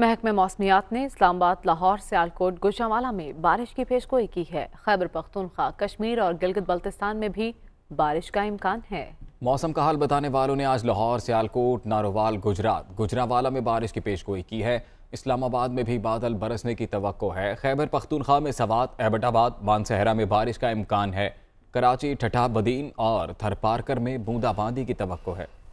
महकमे मौसमियात ने इस्लामाबाद लाहौर सियालकोट गुजरावाला में बारिश की पेशगोई की है खैबर पख्तूनख्वा कश्मीर और गिलगित बल्तिस्तान में भी बारिश का इम्कान है मौसम का हाल बताने वालों ने आज लाहौर सियालकोट नारोवाल गुजरात गुजरावाला में बारिश की पेशगोई की है इस्लामाबाद में भी बादल बरसने की तो है खैबर पख्तूनख्वा में सवात एबटाबाद मानसहरा में बारिश का इम्कान है कराची ठठा बदीन और थरपारकर में बूंदाबांदी की तो है